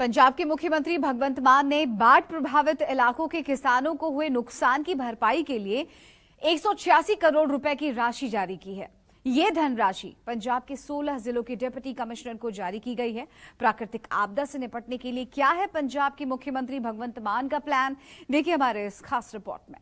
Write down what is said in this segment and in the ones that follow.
पंजाब के मुख्यमंत्री भगवंत मान ने बाढ़ प्रभावित इलाकों के किसानों को हुए नुकसान की भरपाई के लिए एक करोड़ रुपए की राशि जारी की है ये धनराशि पंजाब के 16 जिलों के डिप्टी कमिश्नर को जारी की गई है प्राकृतिक आपदा से निपटने के लिए क्या है पंजाब के मुख्यमंत्री भगवंत मान का प्लान देखिए हमारे इस खास रिपोर्ट में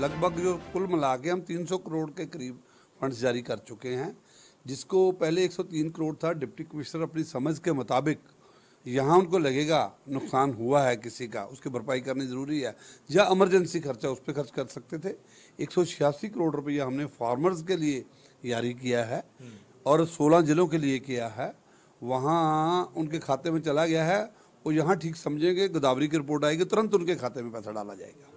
लगभग जो कुल मिला के हम 300 करोड़ के करीब फंड्स जारी कर चुके हैं जिसको पहले 103 करोड़ था डिप्टी कमिश्नर अपनी समझ के मुताबिक यहाँ उनको लगेगा नुकसान हुआ है किसी का उसकी भरपाई करनी ज़रूरी है या इमरजेंसी खर्चा उस पर खर्च कर सकते थे एक करोड़ रुपया हमने फार्मर्स के लिए जारी किया है और 16 जिलों के लिए किया है वहाँ उनके खाते में चला गया है वो यहाँ ठीक समझेंगे गोदावरी की रिपोर्ट आएगी तुरंत उनके खाते में पैसा डाला जाएगा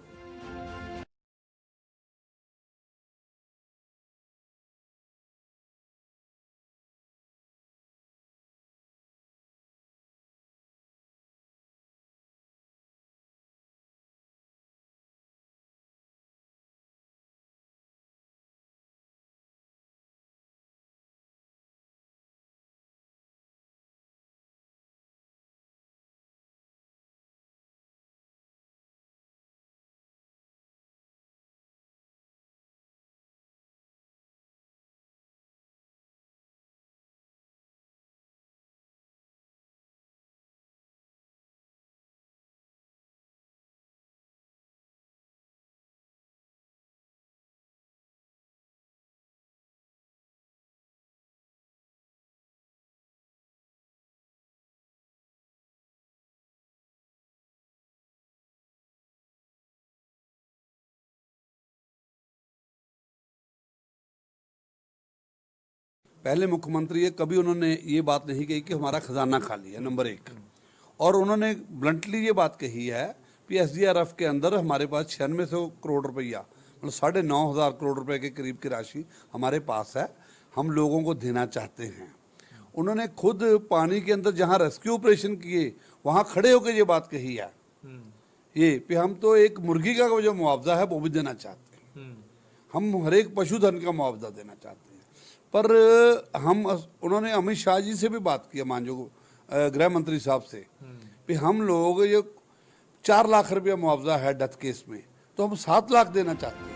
पहले मुख्यमंत्री है कभी उन्होंने ये बात नहीं कही कि हमारा खजाना खाली है नंबर एक और उन्होंने ब्लंटली ये बात कही है कि एस के अंदर हमारे पास छियानवे सौ करोड़ रुपया मतलब साढ़े नौ हज़ार करोड़ रुपए के करीब की राशि हमारे पास है हम लोगों को देना चाहते हैं उन्होंने खुद पानी के अंदर जहाँ रेस्क्यू ऑपरेशन किए वहाँ खड़े होकर ये बात कही है ये कि हम तो एक मुर्गी का जो मुआवजा है वो भी देना चाहते हैं हम्म। हम हर एक पशुधन का मुआवजा देना चाहते हैं पर हम उन्होंने अमित शाह जी से भी बात किया मान जो गृह मंत्री साहब से भी हम्म। हम लोग ये चार लाख रुपया मुआवजा है डेथ केस में तो हम सात लाख देना चाहते हैं